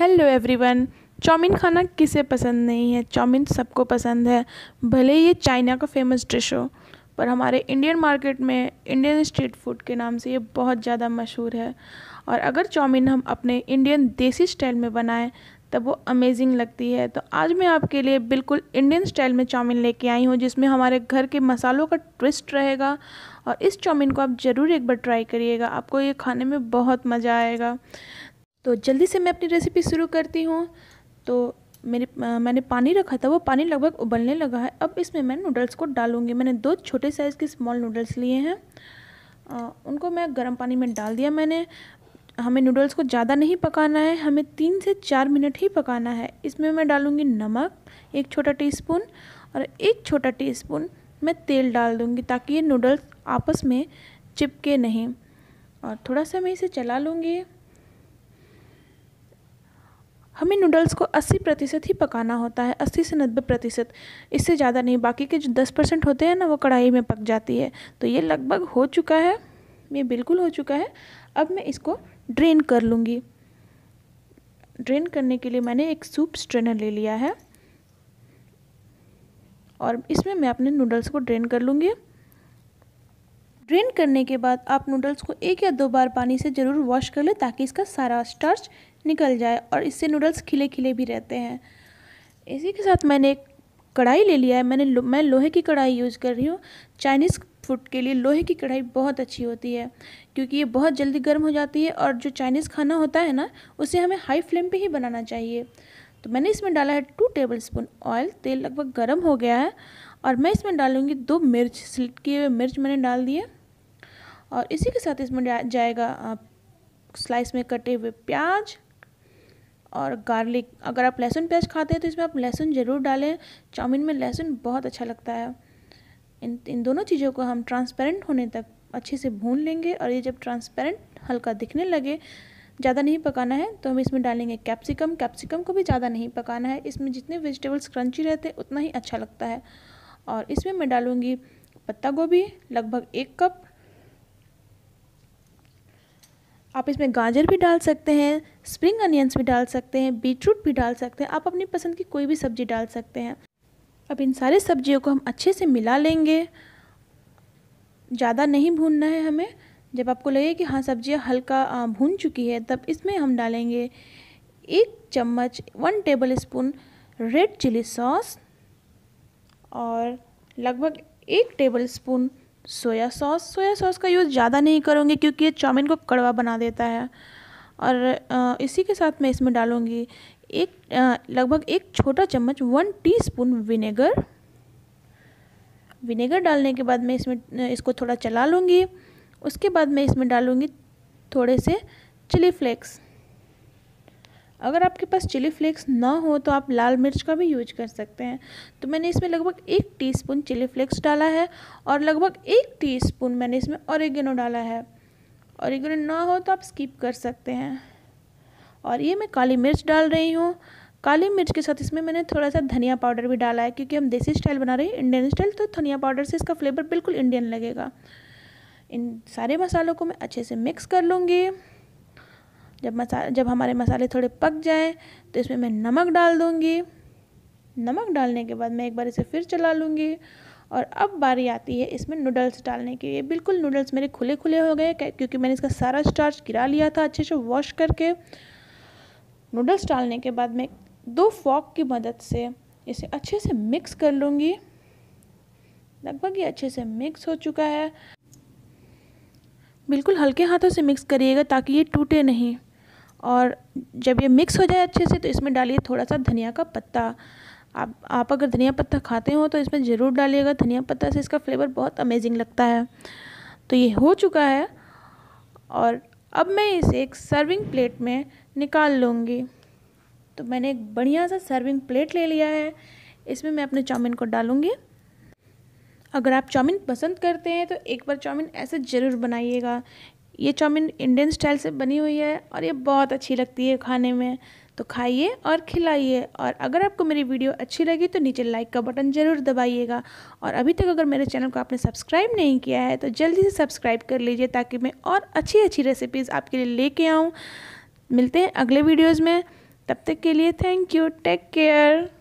hello everyone chowmein खाना किसे पसंद नहीं है चाउमीन सबको पसंद है भले ये चाइना का फेमस डिश हो पर हमारे इंडियन मार्केट में इंडियन स्ट्रीट फूड के नाम से ये बहुत ज़्यादा मशहूर है और अगर चाउमीन हम अपने इंडियन देसी स्टाइल में बनाएं तब वो अमेजिंग लगती है तो आज मैं आपके लिए बिल्कुल इंडियन स्टाइल में चाउमीन लेके आई हूँ जिसमें हमारे घर के मसालों का ट्विस्ट रहेगा और इस चाउमीन को आप ज़रूर एक बार ट्राई करिएगा आपको ये खाने में बहुत मज़ा आएगा तो जल्दी से मैं अपनी रेसिपी शुरू करती हूँ तो मेरे आ, मैंने पानी रखा था वो पानी लगभग उबलने लगा है अब इसमें मैं नूडल्स को डालूँगी मैंने दो छोटे साइज़ के स्मॉल नूडल्स लिए हैं आ, उनको मैं गर्म पानी में डाल दिया मैंने हमें नूडल्स को ज़्यादा नहीं पकाना है हमें तीन से चार मिनट ही पकाना है इसमें मैं डालूँगी नमक एक छोटा टी और एक छोटा टी मैं तेल डाल दूँगी ताकि ये नूडल्स आपस में चिपके नहीं और थोड़ा सा मैं इसे चला लूँगी हमें नूडल्स को 80 प्रतिशत ही पकाना होता है 80 से 90 प्रतिशत इससे ज़्यादा नहीं बाकी के जो 10 परसेंट होते हैं ना वो कढ़ाई में पक जाती है तो ये लगभग हो चुका है ये बिल्कुल हो चुका है अब मैं इसको ड्रेन कर लूँगी ड्रेन करने के लिए मैंने एक सूप स्ट्रेनर ले लिया है और इसमें मैं अपने नूडल्स को ड्रेन कर लूँगी ड्रेन करने के बाद आप नूडल्स को एक या दो बार पानी से ज़रूर वॉश कर लें ताकि इसका सारा स्टार्च निकल जाए और इससे नूडल्स खिले खिले भी रहते हैं इसी के साथ मैंने एक कढ़ाई ले लिया है मैंने लो, मैं लोहे की कढ़ाई यूज़ कर रही हूँ चाइनीज़ फूड के लिए लोहे की कढ़ाई बहुत अच्छी होती है क्योंकि ये बहुत जल्दी गर्म हो जाती है और जो चाइनीज़ खाना होता है ना उसे हमें हाई फ्लेम पे ही बनाना चाहिए तो मैंने इसमें डाला है टू टेबल स्पून ऑयल तेल लगभग गर्म हो गया है और मैं इसमें डालूँगी दो मिर्च स्लिट किए हुए मिर्च मैंने डाल दिए और इसी के साथ इसमें जाएगा स्लाइस में कटे हुए प्याज और गार्लिक अगर आप लहसुन प्याज खाते हैं तो इसमें आप लहसुन ज़रूर डालें चाउमीन में लहसुन बहुत अच्छा लगता है इन इन दोनों चीज़ों को हम ट्रांसपेरेंट होने तक अच्छे से भून लेंगे और ये जब ट्रांसपेरेंट हल्का दिखने लगे ज़्यादा नहीं पकाना है तो हम इसमें डालेंगे कैप्सिकम कैप्सिकम को भी ज़्यादा नहीं पकाना है इसमें जितने वेजिटेबल्स क्रंची रहते उतना ही अच्छा लगता है और इसमें मैं डालूँगी पत्ता गोभी लगभग एक कप आप इसमें गाजर भी डाल सकते हैं स्प्रिंग अनियंस भी डाल सकते हैं बीटरूट भी डाल सकते हैं आप अपनी पसंद की कोई भी सब्ज़ी डाल सकते हैं अब इन सारे सब्जियों को हम अच्छे से मिला लेंगे ज़्यादा नहीं भूनना है हमें जब आपको लगे कि हाँ सब्जियाँ हल्का भून चुकी है तब इसमें हम डालेंगे एक चम्मच one tablespoon red chilli sauce और लगभग एक tablespoon soya sauce soya sauce का यूज़ ज़्यादा नहीं करूँगी क्योंकि ये चाउमीन को कड़वा बना देता है और इसी के साथ मैं इसमें डालूँगी एक लगभग एक छोटा चम्मच वन टीस्पून विनेगर विनेगर डालने के बाद मैं इसमें इसको थोड़ा चला लूँगी उसके बाद मैं इसमें डालूँगी थोड़े से चिली फ्लेक्स अगर आपके पास चिली फ्लेक्स ना हो तो आप लाल मिर्च का भी यूज कर सकते हैं तो मैंने इसमें लगभग एक टीस्पून चिली फ्लेक्स डाला है और लगभग एक टीस्पून मैंने इसमें औरगेनो डाला है औरगेनो ना हो तो आप स्किप कर सकते हैं और ये मैं काली मिर्च डाल रही हूँ काली मिर्च के साथ इसमें मैंने थोड़ा सा धनिया पाउडर भी डाला है क्योंकि हम देसी स्टाइल बना रहे हैं इंडियन स्टाइल तो धनिया पाउडर से इसका फ्लेवर बिल्कुल इंडियन लगेगा इन सारे मसालों को मैं अच्छे से मिक्स कर लूँगी जब मसा जब हमारे मसाले थोड़े पक जाएं तो इसमें मैं नमक डाल दूँगी नमक डालने के बाद मैं एक बार इसे फिर चला लूँगी और अब बारी आती है इसमें नूडल्स डालने की ये बिल्कुल नूडल्स मेरे खुले खुले हो गए क्योंकि मैंने इसका सारा स्टार्च गिरा लिया था अच्छे से वॉश करके नूडल्स डालने के बाद मैं दो फॉक की मदद से इसे अच्छे से मिक्स कर लूँगी लगभग ये अच्छे से मिक्स हो चुका है बिल्कुल हल्के हाथों से मिक्स करिएगा ताकि ये टूटे नहीं और जब ये मिक्स हो जाए अच्छे से तो इसमें डालिए थोड़ा सा धनिया का पत्ता आप आप अगर धनिया पत्ता खाते हो तो इसमें ज़रूर डालिएगा धनिया पत्ता से इसका फ्लेवर बहुत अमेजिंग लगता है तो ये हो चुका है और अब मैं इसे एक सर्विंग प्लेट में निकाल लूँगी तो मैंने एक बढ़िया सा सर्विंग प्लेट ले लिया है इसमें मैं अपने चाउमिन को डालूँगी अगर आप चाउमिन पसंद करते हैं तो एक बार चाउमिन ऐसे ज़रूर बनाइएगा ये चाउमीन इंडियन स्टाइल से बनी हुई है और ये बहुत अच्छी लगती है खाने में तो खाइए और खिलाइए और अगर आपको मेरी वीडियो अच्छी लगी तो नीचे लाइक का बटन ज़रूर दबाइएगा और अभी तक अगर मेरे चैनल को आपने सब्सक्राइब नहीं किया है तो जल्दी से सब्सक्राइब कर लीजिए ताकि मैं और अच्छी अच्छी रेसिपीज़ आपके लिए लेके आऊँ मिलते हैं अगले वीडियोज़ में तब तक के लिए थैंक यू टेक केयर